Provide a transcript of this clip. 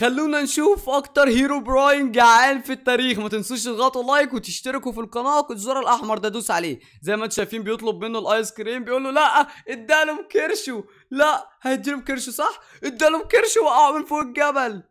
خلونا نشوف اكتر هيرو براين جعان في التاريخ ما تنسوش تضغطوا لايك وتشتركوا في القناه والزر الاحمر ده دوس عليه زي ما انتم شايفين بيطلب منه الايس كريم بيقول له لا ادالهم كرشو لا هيديله كرشو صح ادالهم كرشو وقع من فوق الجبل